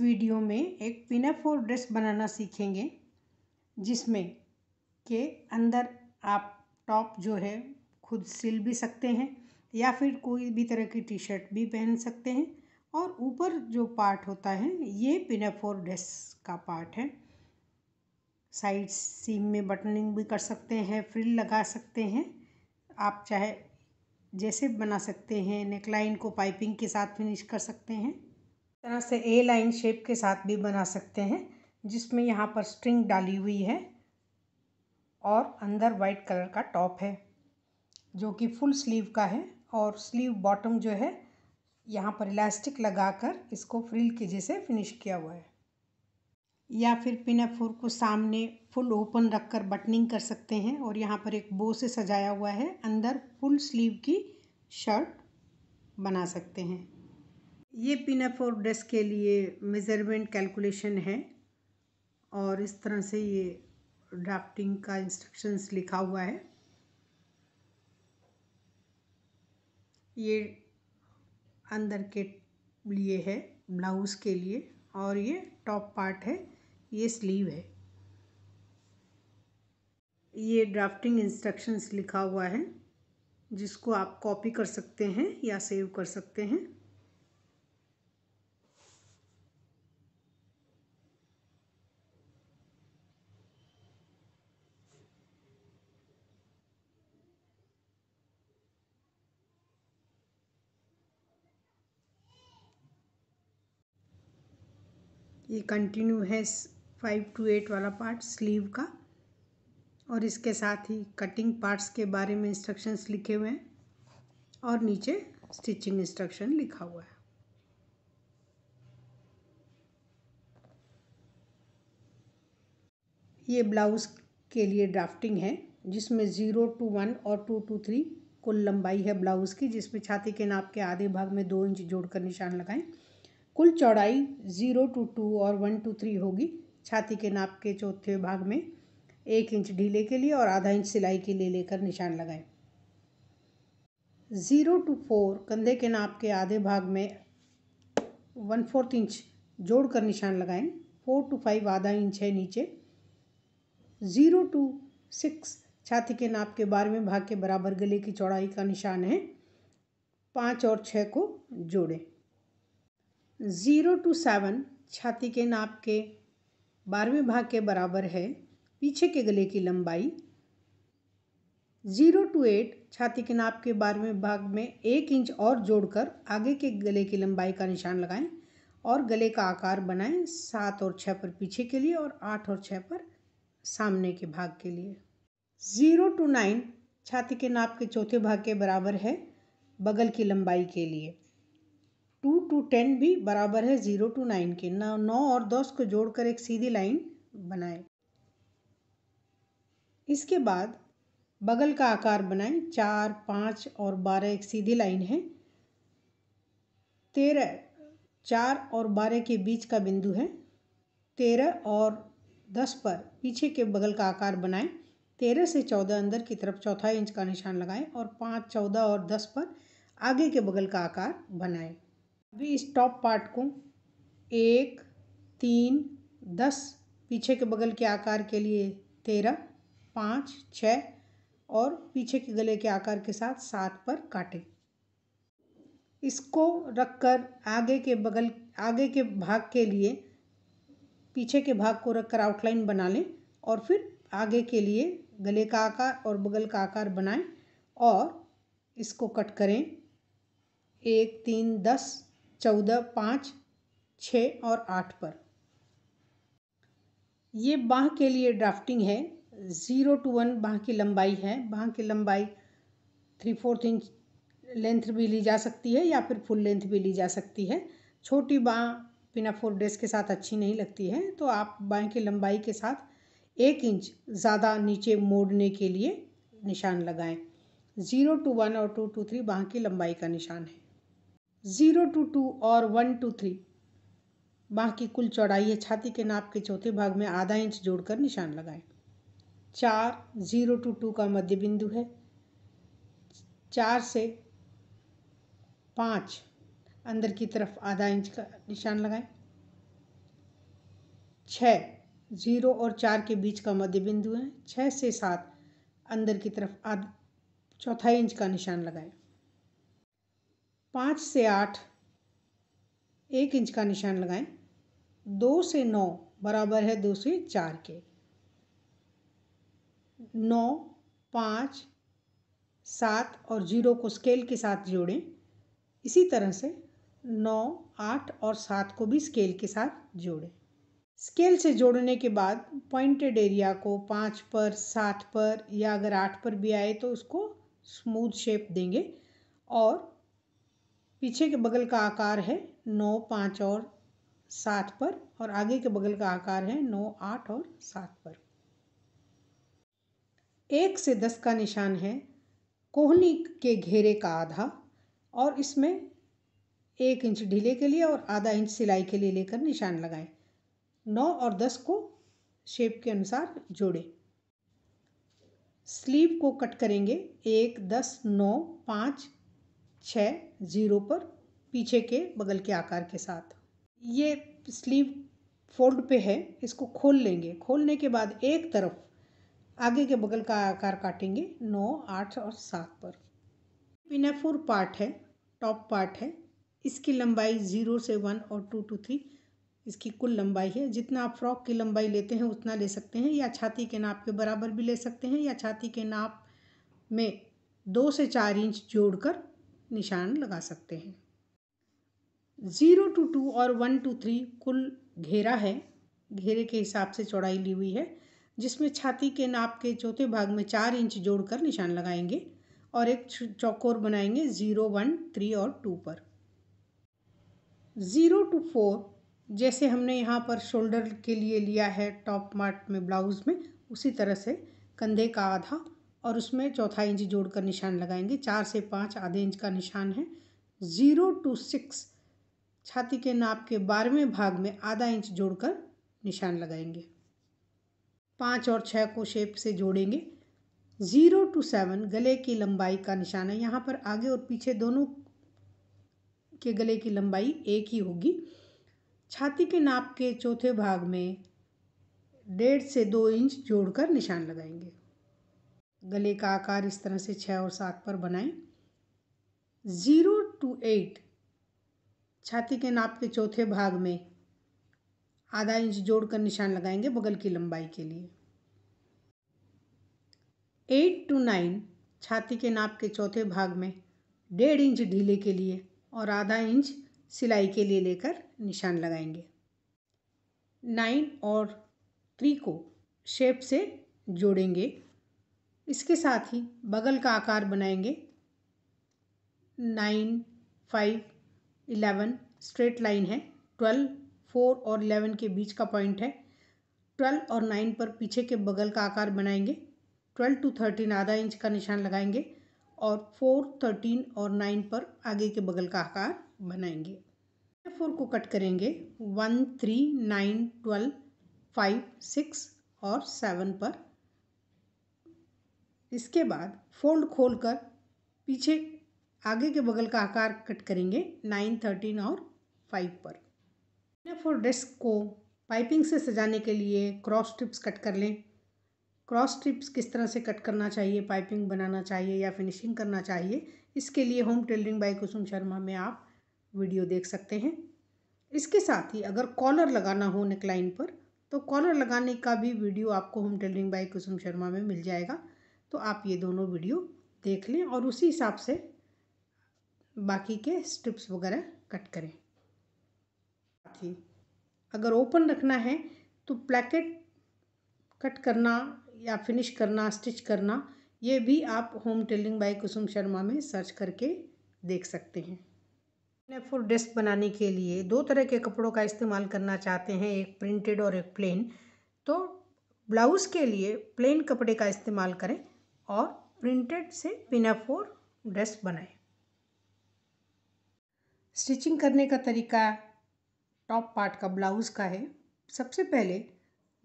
video में एक पिनाफोर dress बनाना सीखेंगे जिसमें के अंदर आप टॉप जो है खुद सिल भी सकते हैं या फिर कोई भी तरह की टी शर्ट भी पहन सकते हैं और ऊपर जो पार्ट होता है ये पिनाफोर ड्रेस का पार्ट है साइड सीम में बटनिंग भी कर सकते हैं फ्रिल लगा सकते हैं आप चाहे जैसे बना सकते हैं नेकलाइन को पाइपिंग के साथ फिनिश कर सकते हैं तरह से ए लाइन शेप के साथ भी बना सकते हैं जिसमें यहाँ पर स्ट्रिंग डाली हुई है और अंदर वाइट कलर का टॉप है जो कि फुल स्लीव का है और स्लीव बॉटम जो है यहाँ पर इलास्टिक लगाकर इसको फ्रिल के जैसे फिनिश किया हुआ है या फिर पिनाफोर को सामने फुल ओपन रखकर बटनिंग कर सकते हैं और यहाँ पर एक बो से सजाया हुआ है अंदर फुल स्लीव की शर्ट बना सकते हैं ये पिन अप और ड्रेस के लिए मेज़रमेंट कैलकुलेशन है और इस तरह से ये ड्राफ्टिंग का इंस्ट्रक्शंस लिखा हुआ है ये अंदर के लिए है ब्लाउज़ के लिए और ये टॉप पार्ट है ये स्लीव है ये ड्राफ्टिंग इंस्ट्रक्शंस लिखा हुआ है जिसको आप कॉपी कर सकते हैं या सेव कर सकते हैं ये कंटिन्यू है फाइव टू एट वाला पार्ट स्लीव का और इसके साथ ही कटिंग पार्ट्स के बारे में इंस्ट्रक्शंस लिखे हुए हैं और नीचे स्टिचिंग इंस्ट्रक्शन लिखा हुआ है ये ब्लाउज़ के लिए ड्राफ्टिंग है जिसमें ज़ीरो टू वन और टू टू थ्री कुल लंबाई है ब्लाउज़ की जिसमें छाती के नाप के आधे भाग में दो इंच जोड़कर निशान लगाएं कुल चौड़ाई ज़ीरो टू टू और वन टू थ्री होगी छाती के नाप के चौथे भाग में एक इंच ढीले के लिए और आधा इंच सिलाई के लिए लेकर निशान लगाएं ज़ीरो टू फोर कंधे के नाप के आधे भाग में वन फोर्थ इंच जोड़ कर निशान लगाएं फोर टू फाइव आधा इंच है नीचे ज़ीरो टू सिक्स छाती के नाप के बारहवें भाग के बराबर गले की चौड़ाई का निशान है पाँच और छः को जोड़ें ज़ीरो टू सेवन छाती के नाप के बारहवें भाग के बराबर है पीछे के गले की लंबाई ज़ीरो टू एट छाती के नाप के बारहवें भाग में एक इंच और जोड़कर आगे के गले की लंबाई का निशान लगाएं और गले का आकार बनाएं सात और छः पर पीछे के लिए और आठ और छः पर सामने के भाग के लिए ज़ीरो टू नाइन छाती के नाप के चौथे भाग के बराबर है बगल की लंबाई के लिए टू टू टेन भी बराबर है ज़ीरो टू नाइन के ना नौ और दस को जोड़कर एक सीधी लाइन बनाएं इसके बाद बगल का आकार बनाएं चार पाँच और बारह एक सीधी लाइन है तेरह चार और बारह के बीच का बिंदु है तेरह और दस पर पीछे के बगल का आकार बनाएं तेरह से चौदह अंदर की तरफ चौथा इंच का निशान लगाएं और पाँच चौदह और दस पर आगे के बगल का आकार बनाएं अभी इस टॉप पार्ट को एक तीन दस पीछे के बगल के आकार के लिए तेरह पाँच छ और पीछे के गले के आकार के साथ सात पर काटें इसको रखकर आगे के बगल आगे के भाग के लिए पीछे के भाग को रखकर आउटलाइन बना लें और फिर आगे के लिए गले का आकार और बगल का आकार बनाएं और इसको कट करें एक तीन दस चौदह पाँच छः और आठ पर ये बाँह के लिए ड्राफ्टिंग है ज़ीरो टू वन बाँह की लंबाई है बाँह की लंबाई थ्री फोर्थ इंच लेंथ भी ली जा सकती है या फिर फुल लेंथ भी ली जा सकती है छोटी बाँह फोर ड्रेस के साथ अच्छी नहीं लगती है तो आप बाँह की लंबाई के साथ एक इंच ज़्यादा नीचे मोड़ने के लिए निशान लगाएं ज़ीरो टू वन और टू टू थ्री बाँह की लंबाई का निशान है ज़ीरो टू टू और वन टू थ्री बाँह की कुल चौड़ाई है छाती के नाप के चौथे भाग में आधा इंच जोड़कर निशान लगाएं चार ज़ीरो टू टू का मध्य बिंदु है चार से पाँच अंदर की तरफ आधा इंच का निशान लगाएं छः ज़ीरो और चार के बीच का मध्य बिंदु है छः से सात अंदर की तरफ आध चौथा इंच का निशान लगाएं पाँच से आठ एक इंच का निशान लगाएं दो से नौ बराबर है दो से चार के नौ पाँच सात और जीरो को स्केल के साथ जोड़ें इसी तरह से नौ आठ और सात को भी स्केल के साथ जोड़ें स्केल से जोड़ने के बाद पॉइंटेड एरिया को पाँच पर सात पर या अगर आठ पर भी आए तो उसको स्मूथ शेप देंगे और पीछे के बगल का आकार है नौ पाँच और सात पर और आगे के बगल का आकार है नौ आठ और सात पर एक से दस का निशान है कोहनी के घेरे का आधा और इसमें एक इंच ढीले के लिए और आधा इंच सिलाई के लिए लेकर निशान लगाएं नौ और दस को शेप के अनुसार जोड़ें स्लीव को कट करेंगे एक दस नौ पाँच छः ज़ीरो पर पीछे के बगल के आकार के साथ ये स्लीव फोल्ड पे है इसको खोल लेंगे खोलने के बाद एक तरफ आगे के बगल का आकार काटेंगे नौ आठ और सात पर पिनाफोर पार्ट है टॉप पार्ट है इसकी लंबाई ज़ीरो से वन और टू टू थ्री इसकी कुल लंबाई है जितना आप फ्रॉक की लंबाई लेते हैं उतना ले सकते हैं या छाती के नाप के बराबर भी ले सकते हैं या छाती के नाप में दो से चार इंच जोड़कर निशान लगा सकते हैं ज़ीरो टू टू और वन टू थ्री कुल घेरा है घेरे के हिसाब से चौड़ाई ली हुई है जिसमें छाती के नाप के चौथे भाग में चार इंच जोड़कर निशान लगाएंगे और एक चौकोर बनाएंगे ज़ीरो वन थ्री और टू पर ज़ीरो टू फोर जैसे हमने यहाँ पर शोल्डर के लिए लिया है टॉप मार्ट में ब्लाउज़ में उसी तरह से कंधे का आधा और उसमें चौथा इंच जोड़कर निशान लगाएंगे चार से पाँच आधे इंच का निशान है ज़ीरो टू सिक्स छाती के नाप के बारहवें भाग में आधा इंच जोड़कर निशान लगाएंगे पाँच और छः को शेप से जोड़ेंगे ज़ीरो टू सेवन गले की लंबाई का निशान है यहाँ पर आगे और पीछे दोनों के गले की लंबाई एक ही होगी छाती के नाप के चौथे भाग में डेढ़ से दो इंच जोड़कर निशान लगाएंगे गले का आकार इस तरह से छः और सात पर बनाएं ज़ीरो टू एट छाती के नाप के चौथे भाग में आधा इंच जोड़कर निशान लगाएंगे बगल की लंबाई के लिए एट टू नाइन छाती के नाप के चौथे भाग में डेढ़ इंच ढीले के लिए और आधा इंच सिलाई के लिए लेकर निशान लगाएंगे नाइन और थ्री को शेप से जोड़ेंगे इसके साथ ही बगल का आकार बनाएंगे nine five eleven straight line है ट्वेल्व फोर और इलेवन के बीच का पॉइंट है ट्वेल्व और नाइन पर पीछे के बगल का आकार बनाएंगे ट्वेल्व टू थर्टीन आधा इंच का निशान लगाएंगे और फोर थर्टीन और नाइन पर आगे के बगल का आकार बनाएंगे फोर को कट करेंगे one three nine twelve five six और सेवन पर इसके बाद फोल्ड खोल कर पीछे आगे के बगल का आकार कट करेंगे नाइन थर्टीन और फाइव पर फोर डेस्क को पाइपिंग से सजाने के लिए क्रॉस स्ट्रिप्स कट कर लें क्रॉस स्ट्रिप्स किस तरह से कट करना चाहिए पाइपिंग बनाना चाहिए या फिनिशिंग करना चाहिए इसके लिए home tailoring by Kusum Sharma में आप वीडियो देख सकते हैं इसके साथ ही अगर कॉलर लगाना हो नेकलाइन पर तो कॉलर लगाने का भी वीडियो आपको home tailoring by Kusum Sharma में मिल जाएगा तो आप ये दोनों वीडियो देख लें और उसी हिसाब से बाकी के स्ट्रिप्स वगैरह कट करें साथ ही अगर ओपन रखना है तो प्लेकेट कट करना या फिनिश करना स्टिच करना ये भी आप home tailoring by Kusum Sharma में सर्च करके देख सकते हैं अपने फुल बनाने के लिए दो तरह के कपड़ों का इस्तेमाल करना चाहते हैं एक प्रिंटेड और एक प्लेन तो ब्लाउज़ के लिए प्लेन कपड़े का इस्तेमाल करें और प्रिंटेड से पिनाफोर ड्रेस बनाए स्टिचिंग करने का तरीका टॉप पार्ट का ब्लाउज़ का है सबसे पहले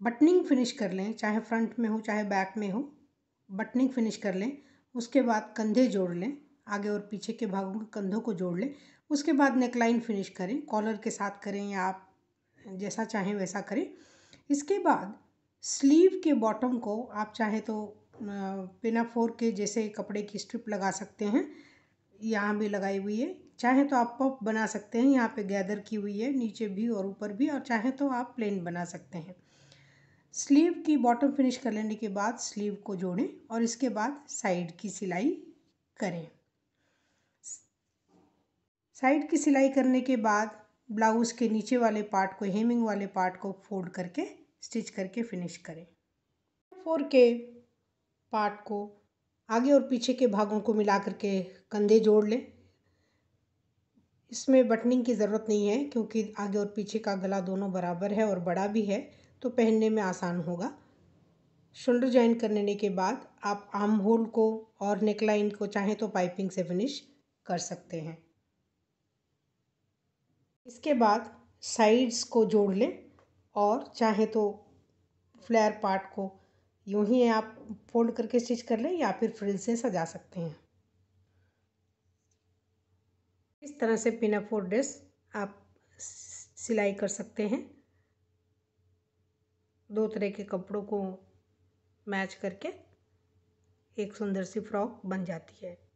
बटनिंग फिनिश कर लें चाहे फ्रंट में हो चाहे बैक में हो बटनिंग फिनिश कर लें उसके बाद कंधे जोड़ लें आगे और पीछे के भागों के कंधों को जोड़ लें उसके बाद नेकलाइन फिनिश करें कॉलर के साथ करें या आप जैसा चाहें वैसा करें इसके बाद स्लीव के बॉटम को आप चाहे तो बिना फोर के जैसे कपड़े की स्ट्रिप लगा सकते हैं यहाँ भी लगाई हुई है चाहे तो आप पफ बना सकते हैं यहाँ पे गैदर की हुई है नीचे भी और ऊपर भी और चाहे तो आप प्लेन बना सकते हैं स्लीव की बॉटम फिनिश कर लेने के बाद स्लीव को जोड़ें और इसके बाद साइड की सिलाई करें साइड की सिलाई करने के बाद ब्लाउज़ के नीचे वाले पार्ट को हेमिंग वाले पार्ट को फोल्ड करके स्टिच करके फिनिश करें फोर के पार्ट को आगे और पीछे के भागों को मिला कर के कंधे जोड़ लें इसमें बटनिंग की ज़रूरत नहीं है क्योंकि आगे और पीछे का गला दोनों बराबर है और बड़ा भी है तो पहनने में आसान होगा शोल्डर ज्वाइन करने के बाद आप आर्म होल को और नेकलाइन को चाहें तो पाइपिंग से फिनिश कर सकते हैं इसके बाद साइड्स को जोड़ लें और चाहे तो फ्लेयर पार्ट को यूँ ही आप फोल्ड करके स्टिच कर लें या फिर फ्रिल से सजा सकते हैं इस तरह से पिना फोर ड्रेस आप सिलाई कर सकते हैं दो तरह के कपड़ों को मैच करके एक सुंदर सी फ्रॉक बन जाती है